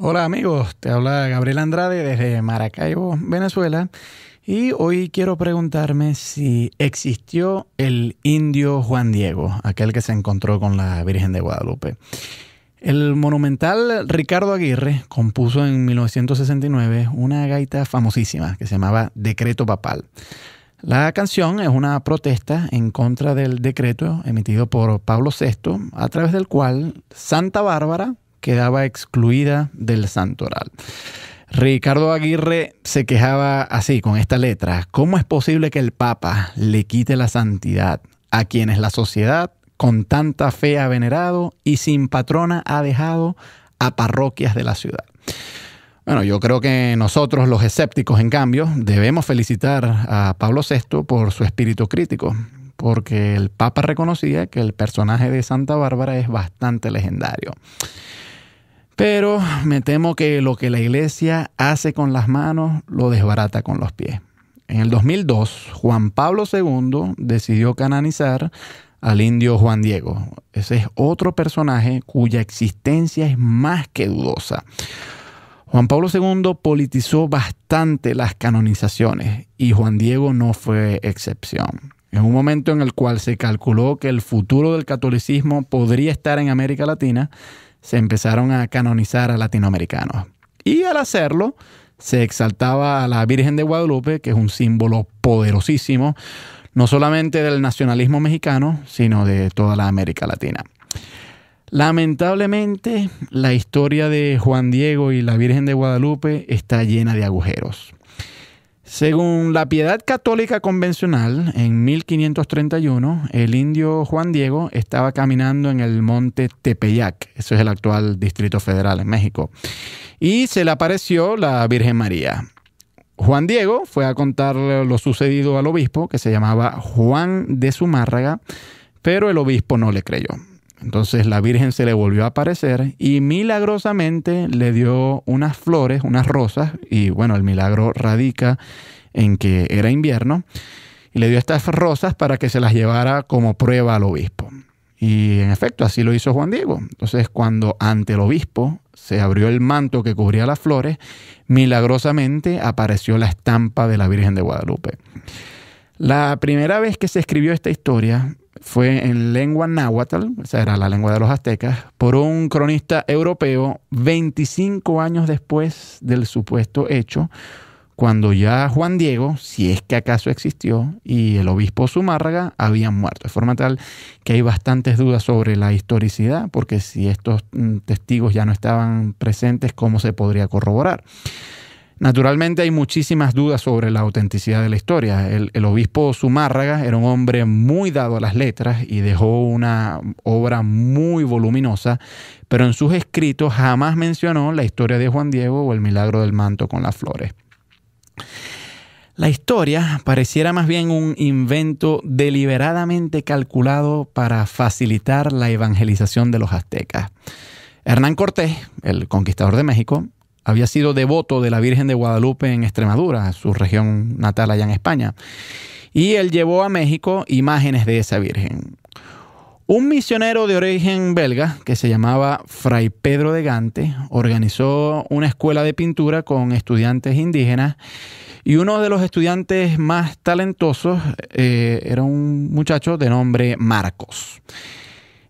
Hola amigos, te habla Gabriel Andrade desde Maracaibo, Venezuela, y hoy quiero preguntarme si existió el indio Juan Diego, aquel que se encontró con la Virgen de Guadalupe. El monumental Ricardo Aguirre compuso en 1969 una gaita famosísima que se llamaba Decreto Papal. La canción es una protesta en contra del decreto emitido por Pablo VI, a través del cual Santa Bárbara, quedaba excluida del santoral. Ricardo Aguirre se quejaba así, con esta letra, ¿cómo es posible que el Papa le quite la santidad a quienes la sociedad con tanta fe ha venerado y sin patrona ha dejado a parroquias de la ciudad? Bueno, yo creo que nosotros los escépticos, en cambio, debemos felicitar a Pablo VI por su espíritu crítico, porque el Papa reconocía que el personaje de Santa Bárbara es bastante legendario. Pero me temo que lo que la iglesia hace con las manos lo desbarata con los pies. En el 2002, Juan Pablo II decidió canonizar al indio Juan Diego. Ese es otro personaje cuya existencia es más que dudosa. Juan Pablo II politizó bastante las canonizaciones y Juan Diego no fue excepción. En un momento en el cual se calculó que el futuro del catolicismo podría estar en América Latina, se empezaron a canonizar a latinoamericanos. Y al hacerlo, se exaltaba a la Virgen de Guadalupe, que es un símbolo poderosísimo, no solamente del nacionalismo mexicano, sino de toda la América Latina. Lamentablemente, la historia de Juan Diego y la Virgen de Guadalupe está llena de agujeros. Según la piedad católica convencional, en 1531, el indio Juan Diego estaba caminando en el monte Tepeyac, eso es el actual Distrito Federal en México, y se le apareció la Virgen María. Juan Diego fue a contar lo sucedido al obispo, que se llamaba Juan de Zumárraga, pero el obispo no le creyó. Entonces la Virgen se le volvió a aparecer y milagrosamente le dio unas flores, unas rosas, y bueno, el milagro radica en que era invierno, y le dio estas rosas para que se las llevara como prueba al obispo. Y en efecto, así lo hizo Juan Diego. Entonces, cuando ante el obispo se abrió el manto que cubría las flores, milagrosamente apareció la estampa de la Virgen de Guadalupe. La primera vez que se escribió esta historia fue en lengua náhuatl, sea, era la lengua de los aztecas, por un cronista europeo 25 años después del supuesto hecho, cuando ya Juan Diego, si es que acaso existió, y el obispo Zumárraga habían muerto. De forma tal que hay bastantes dudas sobre la historicidad, porque si estos mm, testigos ya no estaban presentes, ¿cómo se podría corroborar? Naturalmente hay muchísimas dudas sobre la autenticidad de la historia. El, obispo Zumárraga era un hombre muy dado a las letras y dejó una obra muy voluminosa, pero en sus escritos jamás mencionó la historia de Juan Diego o el milagro del manto con las flores. La historia pareciera más bien un invento deliberadamente calculado para facilitar la evangelización de los aztecas. Hernán Cortés, el conquistador de México, había sido devoto de la Virgen de Guadalupe en Extremadura, su región natal allá en España. Y él llevó a México imágenes de esa Virgen. Un misionero de origen belga, que se llamaba Fray Pedro de Gante, organizó una escuela de pintura con estudiantes indígenas y uno de los estudiantes más talentosos eh, era un muchacho de nombre Marcos.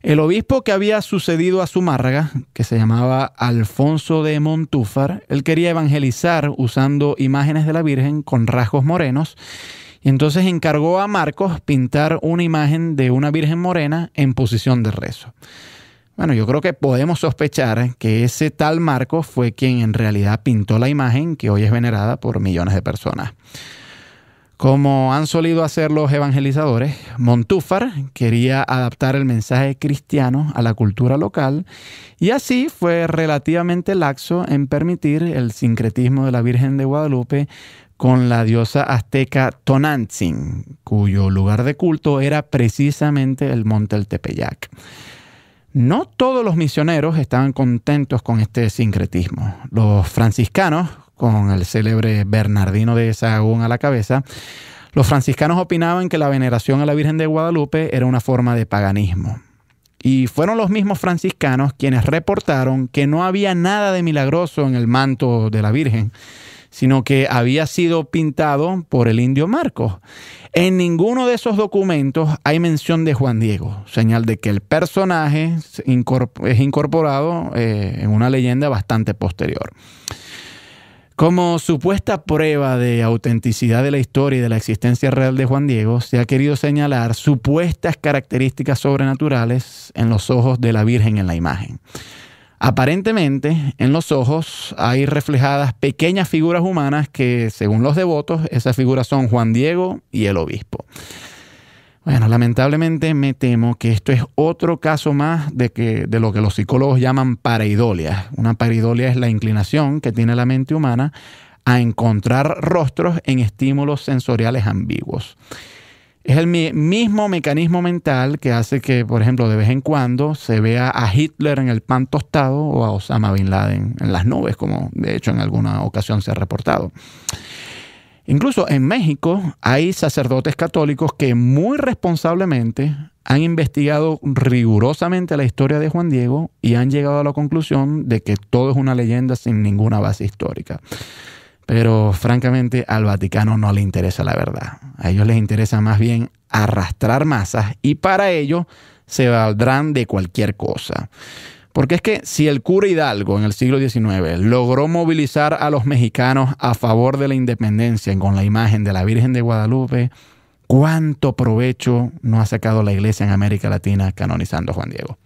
El obispo que había sucedido a Zumárraga, que se llamaba Alfonso de Montúfar, él quería evangelizar usando imágenes de la Virgen con rasgos morenos, y entonces encargó a Marcos pintar una imagen de una Virgen morena en posición de rezo. Bueno, yo creo que podemos sospechar que ese tal Marcos fue quien en realidad pintó la imagen que hoy es venerada por millones de personas. Como han solido hacer los evangelizadores, Montúfar quería adaptar el mensaje cristiano a la cultura local y así fue relativamente laxo en permitir el sincretismo de la Virgen de Guadalupe con la diosa azteca Tonantzin, cuyo lugar de culto era precisamente el monte El Tepeyac. No todos los misioneros estaban contentos con este sincretismo. Los franciscanos, con el célebre Bernardino de Sahagún a la cabeza, los franciscanos opinaban que la veneración a la Virgen de Guadalupe era una forma de paganismo. Y fueron los mismos franciscanos quienes reportaron que no había nada de milagroso en el manto de la Virgen, sino que había sido pintado por el indio Marcos. En ninguno de esos documentos hay mención de Juan Diego, señal de que el personaje es incorporado eh, en una leyenda bastante posterior. Como supuesta prueba de autenticidad de la historia y de la existencia real de Juan Diego, se ha querido señalar supuestas características sobrenaturales en los ojos de la Virgen en la imagen. Aparentemente, en los ojos hay reflejadas pequeñas figuras humanas que, según los devotos, esas figuras son Juan Diego y el obispo. Bueno, lamentablemente me temo que esto es otro caso más de, que, de lo que los psicólogos llaman pareidolia. Una pareidolia es la inclinación que tiene la mente humana a encontrar rostros en estímulos sensoriales ambiguos. Es el mismo mecanismo mental que hace que, por ejemplo, de vez en cuando se vea a Hitler en el pan tostado o a Osama Bin Laden en las nubes, como de hecho en alguna ocasión se ha reportado. Incluso en México hay sacerdotes católicos que muy responsablemente han investigado rigurosamente la historia de Juan Diego y han llegado a la conclusión de que todo es una leyenda sin ninguna base histórica. Pero francamente al Vaticano no le interesa la verdad. A ellos les interesa más bien arrastrar masas y para ello se valdrán de cualquier cosa. Porque es que si el cura Hidalgo en el siglo XIX logró movilizar a los mexicanos a favor de la independencia con la imagen de la Virgen de Guadalupe, ¿cuánto provecho no ha sacado la iglesia en América Latina canonizando a Juan Diego?